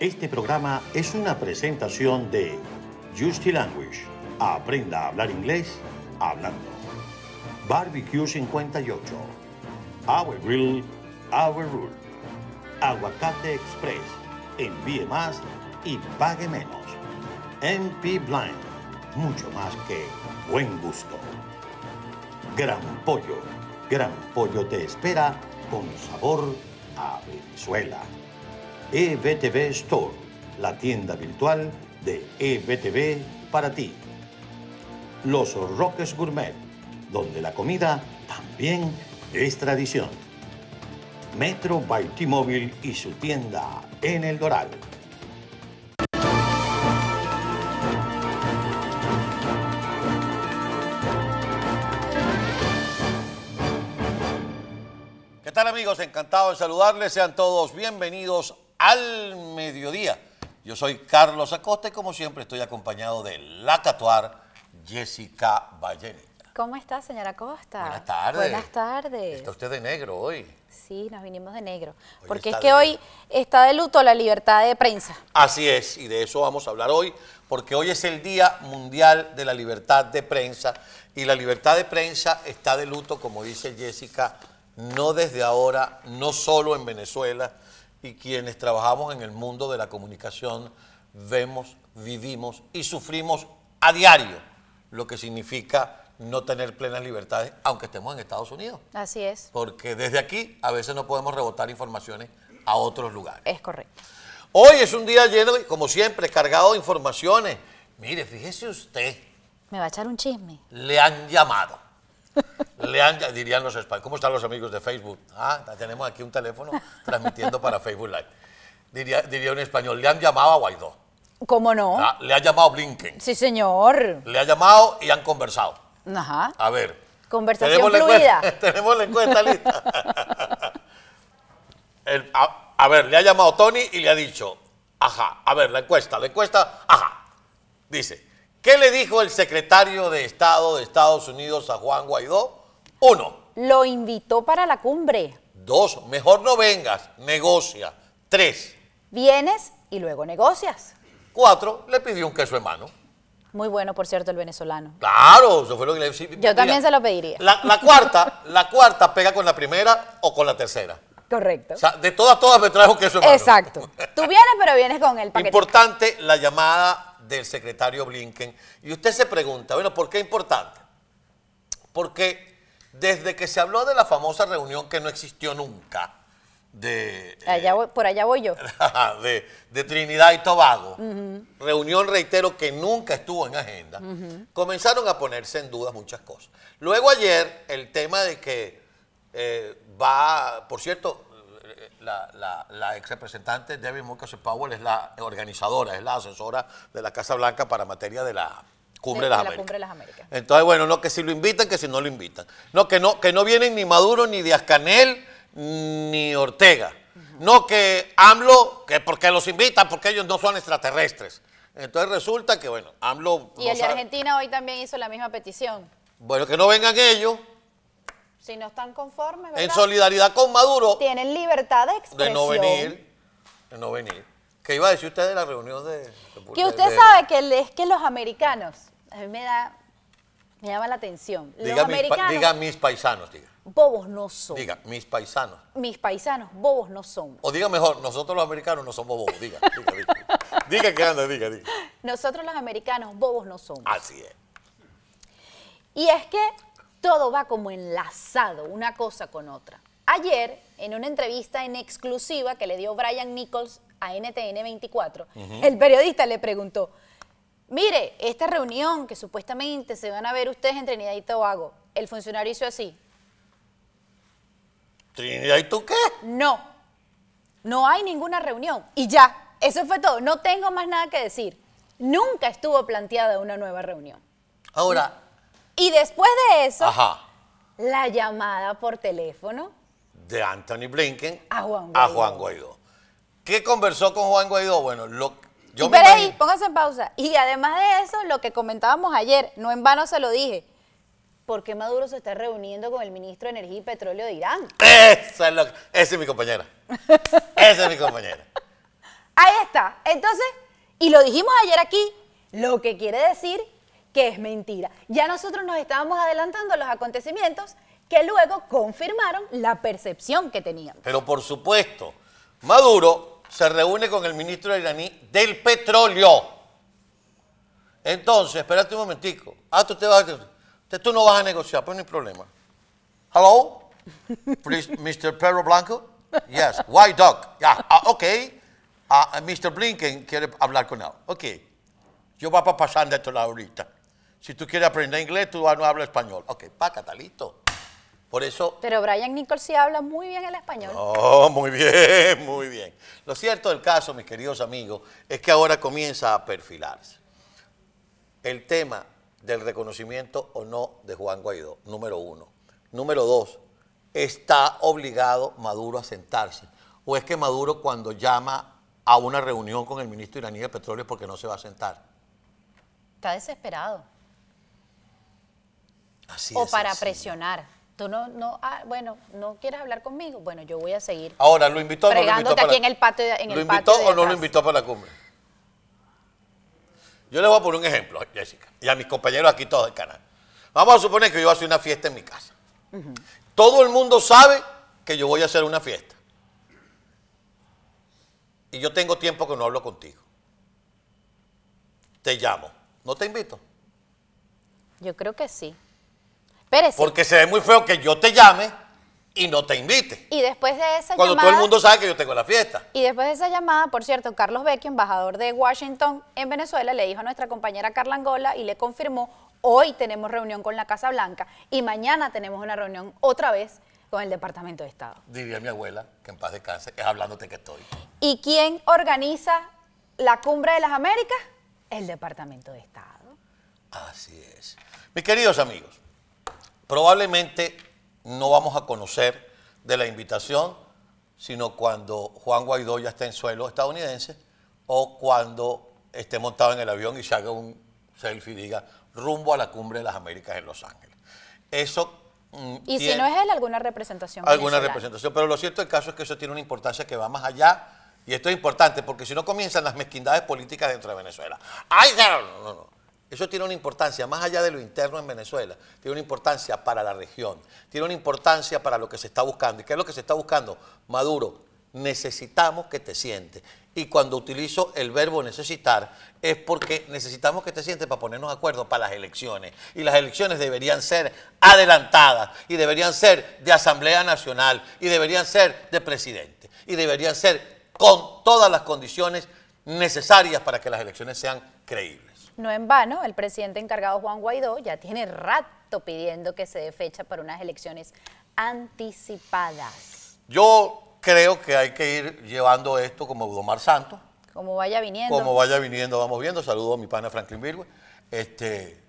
Este programa es una presentación de Justy Language. Aprenda a hablar inglés hablando. Barbecue 58. Our Grill, Our Rule. Aguacate Express. Envíe más y pague menos. MP Blind. Mucho más que buen gusto. Gran Pollo. Gran Pollo te espera con sabor a Venezuela. EBTV Store, la tienda virtual de EBTV para ti. Los Roques Gourmet, donde la comida también es tradición. Metro by T-Mobile y su tienda en El Doral. ¿Qué tal amigos? Encantado de saludarles. Sean todos bienvenidos al mediodía. Yo soy Carlos Acosta y como siempre estoy acompañado de la catuar Jessica valle ¿Cómo está, señora Acosta? Buenas tardes. Buenas tardes. Está usted de negro hoy. Sí, nos vinimos de negro. porque es que hoy está de luto la libertad de prensa. Así es, y de eso vamos a hablar hoy, porque hoy es el Día Mundial de la Libertad de Prensa, y la libertad de prensa está de luto, como dice Jessica, no desde ahora, no solo en Venezuela, y quienes trabajamos en el mundo de la comunicación vemos, vivimos y sufrimos a diario lo que significa no tener plenas libertades, aunque estemos en Estados Unidos. Así es. Porque desde aquí a veces no podemos rebotar informaciones a otros lugares. Es correcto. Hoy es un día lleno, como siempre, cargado de informaciones. Mire, fíjese usted. Me va a echar un chisme. Le han llamado. Le dirían los ¿cómo están los amigos de Facebook? Ah, tenemos aquí un teléfono transmitiendo para Facebook Live. Diría, diría un español, le han llamado a Guaidó. ¿Cómo no? Ah, le ha llamado Blinken. Sí, señor. Le ha llamado y han conversado. Ajá. A ver. Conversación fluida. tenemos la encuesta lista. a, ver, le ha llamado Tony y le ha dicho, ajá, a ver, la encuesta, la encuesta, ajá. Dice, ¿qué le dijo el secretario de Estado de Estados Unidos a Juan Guaidó? Uno. Lo invitó para la cumbre. Dos. Mejor no vengas, negocia. Tres. Vienes y luego negocias. Cuatro. Le pidió un queso en mano. Muy bueno, por cierto, el venezolano. Claro, eso fue lo que le Yo también se lo pediría. La, cuarta, la cuarta pega con la primera o con la tercera. Correcto. O sea, de todas, todas me trajo queso en mano. Exacto. Tú vienes, pero vienes con el paquete. Importante la llamada del secretario Blinken. Y usted se pregunta, bueno, ¿por qué importante? Porque desde que se habló de la famosa reunión que no existió nunca, de... Eh, por allá voy yo. De, Trinidad y Tobago, reunión, reitero, que nunca estuvo en agenda, comenzaron a ponerse en duda muchas cosas. Luego ayer, el tema de que eh, va, por cierto, eh, la, ex representante Debbie Mocas Powell es la organizadora, es la asesora de la Casa Blanca para materia de la Cumbre de, las Américas. Entonces, bueno, no que si lo invitan, que si no lo invitan. No, que no, que no vienen ni Maduro, ni Díaz Canel, ni Ortega. No que AMLO, que porque los invitan, porque ellos no son extraterrestres. Entonces resulta que, bueno, AMLO... Y el de Argentina hoy también hizo la misma petición. Bueno, que no vengan ellos. Si no están conformes, En solidaridad con Maduro. Tienen libertad de expresión. De no venir, de no venir. ¿Qué iba a decir usted de la reunión de... que usted sabe que es que los americanos a mí me da, me llama la atención. Diga, mis, paisanos, diga. Bobos no son. Diga, mis paisanos. Mis paisanos, bobos no son. O diga mejor, nosotros los americanos no somos bobos. Diga, diga, diga. Diga que anda, diga, diga. Nosotros los americanos bobos no somos. Así es. Y es que todo va como enlazado, una cosa con otra. Ayer, en una entrevista en exclusiva que le dio Brian Nichols a NTN 24, el periodista le preguntó, mire, esta reunión que supuestamente se van a ver ustedes en Trinidad y Tobago, el funcionario hizo así. ¿Trinidad y tú qué? No, no hay ninguna reunión y ya, eso fue todo, no tengo más nada que decir. Nunca estuvo planteada una nueva reunión. Ahora. Y después de eso, Ajá. la llamada por teléfono. De Anthony Blinken a Juan Guaidó. A Juan Guaidó. ¿Qué conversó con Juan Guaidó? Bueno, lo, yo ahí, pónganse en pausa. Y además de eso, lo que comentábamos ayer, no en vano se lo dije. ¿Por qué Maduro se está reuniendo con el ministro de Energía y Petróleo de Irán? ¡Eso es, lo, es mi compañera. esa es mi compañera. Ahí está. Entonces, y lo dijimos ayer aquí, lo que quiere decir que es mentira. Ya nosotros nos estábamos adelantando a los acontecimientos que luego confirmaron la percepción que teníamos. Pero por supuesto, Maduro se reúne con el ministro iraní del petróleo. Entonces, espérate un momentico. Ah, tú te vas tú no vas a negociar, pues no hay problema. Hello? Mr. Pedro Blanco? Yes. white dog, Yeah. ok okay. Ah, eh, Mr. Blinken quiere hablar con él. Ok. Yo voy para pasar de esto ahorita. Si tú quieres aprender inglés, tú no hablas español. Ok, pa listo. Por eso. Pero Brian Nichols sí habla muy bien el español. Oh, muy bien, muy bien. Lo cierto del caso, mis queridos amigos, es que ahora comienza a perfilarse el tema del reconocimiento o no de Juan Guaidó, número uno. Número dos, ¿está obligado Maduro a sentarse? ¿O es que Maduro cuando llama a una reunión con el ministro iraní de petróleo porque no se va a sentar? Está desesperado. Así o para presionar. Tú no, no, ah, bueno, no quieres hablar conmigo. Bueno, yo voy a seguir. Ahora, ¿lo invitó aquí en el patio, ¿Lo invitó o no lo invitó para la cumbre? Yo le voy a poner un ejemplo, Jessica, y a mis compañeros aquí todos del canal. Vamos a suponer que yo voy una fiesta en mi casa. Todo el mundo sabe que yo voy a hacer una fiesta. Y yo tengo tiempo que no hablo contigo. Te llamo. ¿No te invito? Yo creo que sí. Porque se ve muy feo que yo te llame y no te invite. Y después de esa llamada. Cuando todo el mundo sabe que yo tengo la fiesta. Y después de esa llamada, por cierto, Carlos Vecchio, embajador de Washington en Venezuela, le dijo a nuestra compañera Carla Angola y le confirmó: hoy tenemos reunión con la Casa Blanca y mañana tenemos una reunión otra vez con el Departamento de Estado. Diría mi abuela, que en paz descanse, es hablándote que estoy. ¿Y quién organiza la Cumbre de las Américas? El Departamento de Estado. Así es. Mis queridos amigos, probablemente no vamos a conocer de la invitación, sino cuando Juan Guaidó ya esté en suelo estadounidense o cuando esté montado en el avión y se haga un selfie y diga rumbo a la cumbre de las Américas en Los Ángeles. Eso mm, y si no es él, alguna representación. Alguna representación. Pero lo cierto del caso es que eso tiene una importancia que va más allá. Y esto es importante porque si no comienzan las mezquindades políticas dentro de Venezuela. ¡Ay, no, no, no! Eso tiene una importancia, más allá de lo interno en Venezuela, tiene una importancia para la región, tiene una importancia para lo que se está buscando. ¿Y qué es lo que se está buscando? Maduro, necesitamos que te sientes. Y cuando utilizo el verbo necesitar es porque necesitamos que te sientes para ponernos de acuerdo para las elecciones. Y las elecciones deberían ser adelantadas y deberían ser de Asamblea Nacional y deberían ser de presidente y deberían ser con todas las condiciones necesarias para que las elecciones sean creíbles. No en vano, el presidente encargado Juan Guaidó ya tiene rato pidiendo que se dé fecha para unas elecciones anticipadas. Yo creo que hay que ir llevando esto como Udomar Santos. Como vaya viniendo. Como vaya viniendo, vamos viendo. Saludo a mi pana Franklin Virgo. Este,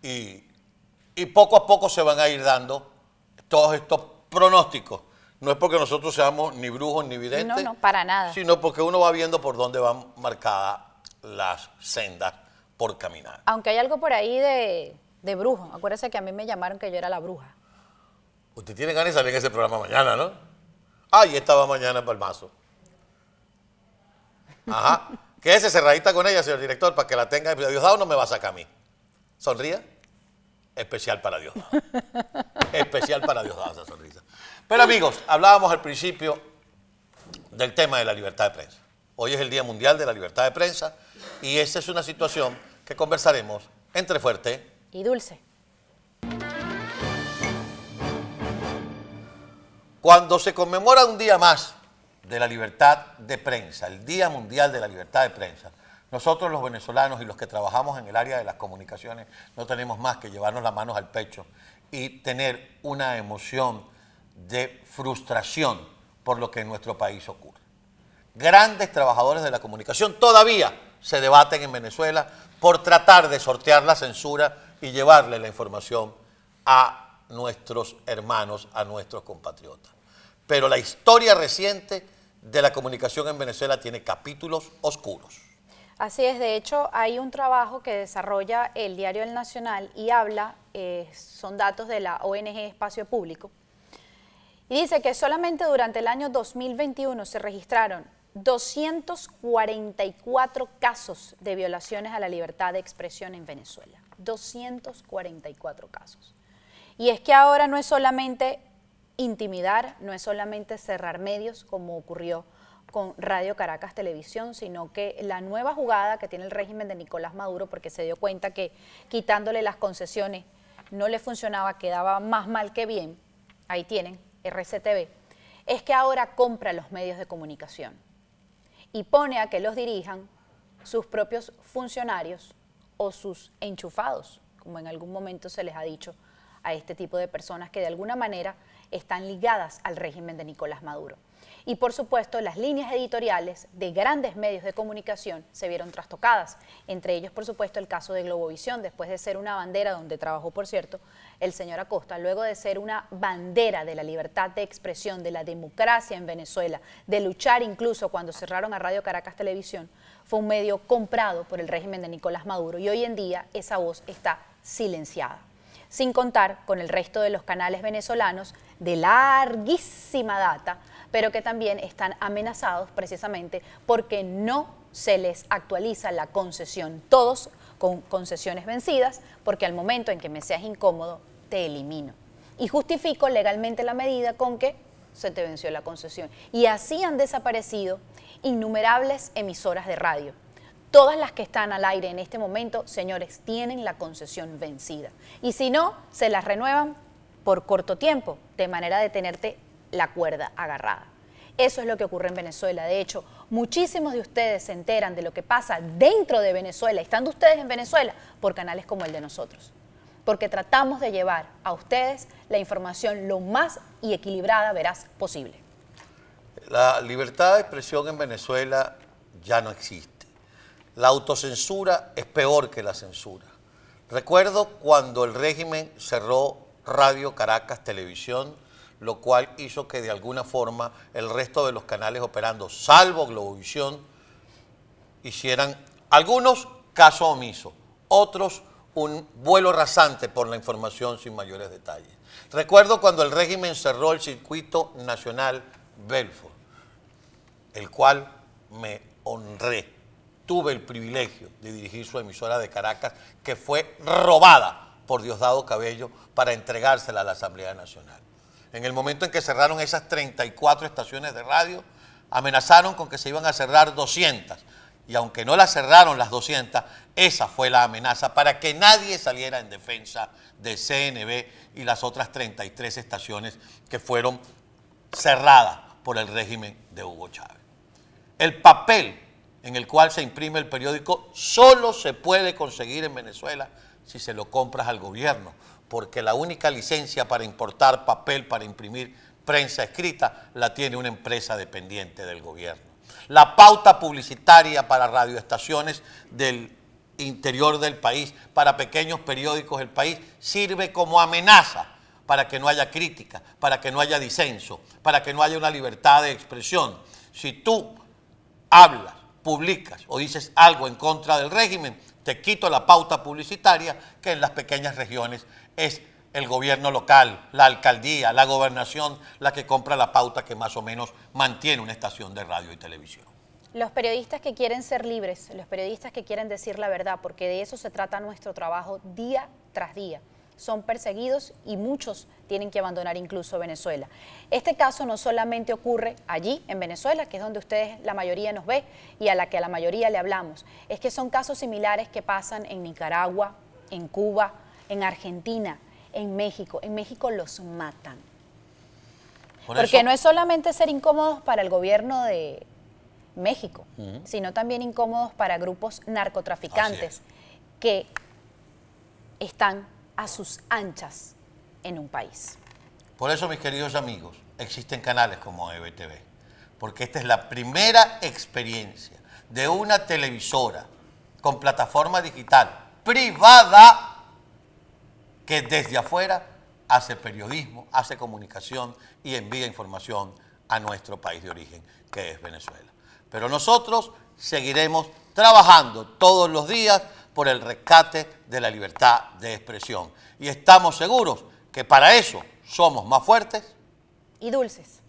y, y poco a poco se van a ir dando todos estos pronósticos. No es porque nosotros seamos ni brujos ni videntes. No, no, para nada. Sino porque uno va viendo por dónde van marcadas las sendas por caminar. Aunque hay algo por ahí de, brujo. Acuérdese que a mí me llamaron que yo era la bruja. Usted tiene ganas de salir en ese programa mañana, ¿no? Ahí estaba mañana en Palmazo. Ajá. ese cerradita con ella, señor director, para que la tenga. Diosdado no me va a sacar a mí. Sonría. Especial para Diosdado. Especial para Diosdado esa sonrisa. Pero amigos, hablábamos al principio del tema de la libertad de prensa. Hoy es el Día Mundial de la Libertad de Prensa y esta es una situación que conversaremos entre fuerte y dulce. Cuando se conmemora un día más de la libertad de prensa, el Día Mundial de la Libertad de Prensa, nosotros los venezolanos y los que trabajamos en el área de las comunicaciones no tenemos más que llevarnos las manos al pecho y tener una emoción de frustración por lo que en nuestro país ocurre. Grandes trabajadores de la comunicación todavía se debaten en Venezuela por tratar de sortear la censura y llevarle la información a nuestros hermanos, a nuestros compatriotas. Pero la historia reciente de la comunicación en Venezuela tiene capítulos oscuros. Así es, de hecho hay un trabajo que desarrolla el diario El Nacional y habla, eh, son datos de la ONG Espacio Público, y dice que solamente durante el año 2021 se registraron 244 casos de violaciones a la libertad de expresión en Venezuela. 244 casos. Y es que ahora no es solamente intimidar, no es solamente cerrar medios como ocurrió con Radio Caracas Televisión, sino que la nueva jugada que tiene el régimen de Nicolás Maduro, porque se dio cuenta que quitándole las concesiones no le funcionaba, quedaba más mal que bien, ahí tienen, RCTV, es que ahora compra los medios de comunicación y pone a que los dirijan sus propios funcionarios o sus enchufados, como en algún momento se les ha dicho a este tipo de personas que de alguna manera están ligadas al régimen de Nicolás Maduro. Y por supuesto, las líneas editoriales de grandes medios de comunicación se vieron trastocadas, entre ellos por supuesto el caso de Globovisión, después de ser una bandera donde trabajó, por cierto, el señor Acosta, luego de ser una bandera de la libertad de expresión, de la democracia en Venezuela, de luchar incluso cuando cerraron a Radio Caracas Televisión, fue un medio comprado por el régimen de Nicolás Maduro y hoy en día esa voz está silenciada sin contar con el resto de los canales venezolanos de larguísima data pero que también están amenazados precisamente porque no se les actualiza la concesión. Todos con concesiones vencidas, porque al momento en que me seas incómodo, te elimino. Y justifico legalmente la medida con que se te venció la concesión. Y así han desaparecido innumerables emisoras de radio. Todas las que están al aire en este momento, señores, tienen la concesión vencida. Y si no, se las renuevan por corto tiempo, de manera de tenerte la cuerda agarrada. Eso es lo que ocurre en Venezuela. De hecho, muchísimos de ustedes se enteran de lo que pasa dentro de Venezuela, estando ustedes en Venezuela, por canales como el de nosotros. Porque tratamos de llevar a ustedes la información lo más y equilibrada, verás posible. La libertad de expresión en Venezuela ya no existe. La autocensura es peor que la censura. Recuerdo cuando el régimen cerró Radio Caracas Televisión lo cual hizo que de alguna forma el resto de los canales operando, salvo Globovisión, hicieran algunos caso omiso, otros un vuelo rasante por la información sin mayores detalles. Recuerdo cuando el régimen cerró el circuito nacional Belfort, el cual me honré. Tuve el privilegio de dirigir su emisora de Caracas, que fue robada por Diosdado Cabello para entregársela a la Asamblea Nacional en el momento en que cerraron esas 34 estaciones de radio, amenazaron con que se iban a cerrar 200. Y aunque no las cerraron las 200, esa fue la amenaza para que nadie saliera en defensa de CNB y las otras 33 estaciones que fueron cerradas por el régimen de Hugo Chávez. El papel en el cual se imprime el periódico solo se puede conseguir en Venezuela si se lo compras al gobierno porque la única licencia para importar papel, para imprimir prensa escrita, la tiene una empresa dependiente del gobierno. La pauta publicitaria para radioestaciones del interior del país, para pequeños periódicos del país, sirve como amenaza para que no haya crítica, para que no haya disenso, para que no haya una libertad de expresión. Si tú hablas, publicas o dices algo en contra del régimen, te quito la pauta publicitaria que en las pequeñas regiones es el gobierno local, la alcaldía, la gobernación, la que compra la pauta que más o menos mantiene una estación de radio y televisión. Los periodistas que quieren ser libres, los periodistas que quieren decir la verdad, porque de eso se trata nuestro trabajo día tras día son perseguidos y muchos tienen que abandonar incluso Venezuela. Este caso no solamente ocurre allí, en Venezuela, que es donde ustedes la mayoría nos ve y a la que a la mayoría le hablamos, es que son casos similares que pasan en Nicaragua, en Cuba, en Argentina, en México. En México los matan. Porque no es solamente ser incómodos para el gobierno de México, sino también incómodos para grupos narcotraficantes que están a sus anchas en un país. Por eso, mis queridos amigos, existen canales como EBTV, porque esta es la primera experiencia de una televisora con plataforma digital privada que desde afuera hace periodismo, hace comunicación y envía información a nuestro país de origen, que es Venezuela. Pero nosotros seguiremos trabajando todos los días por el rescate de la libertad de expresión. Y estamos seguros que para eso somos más fuertes y dulces.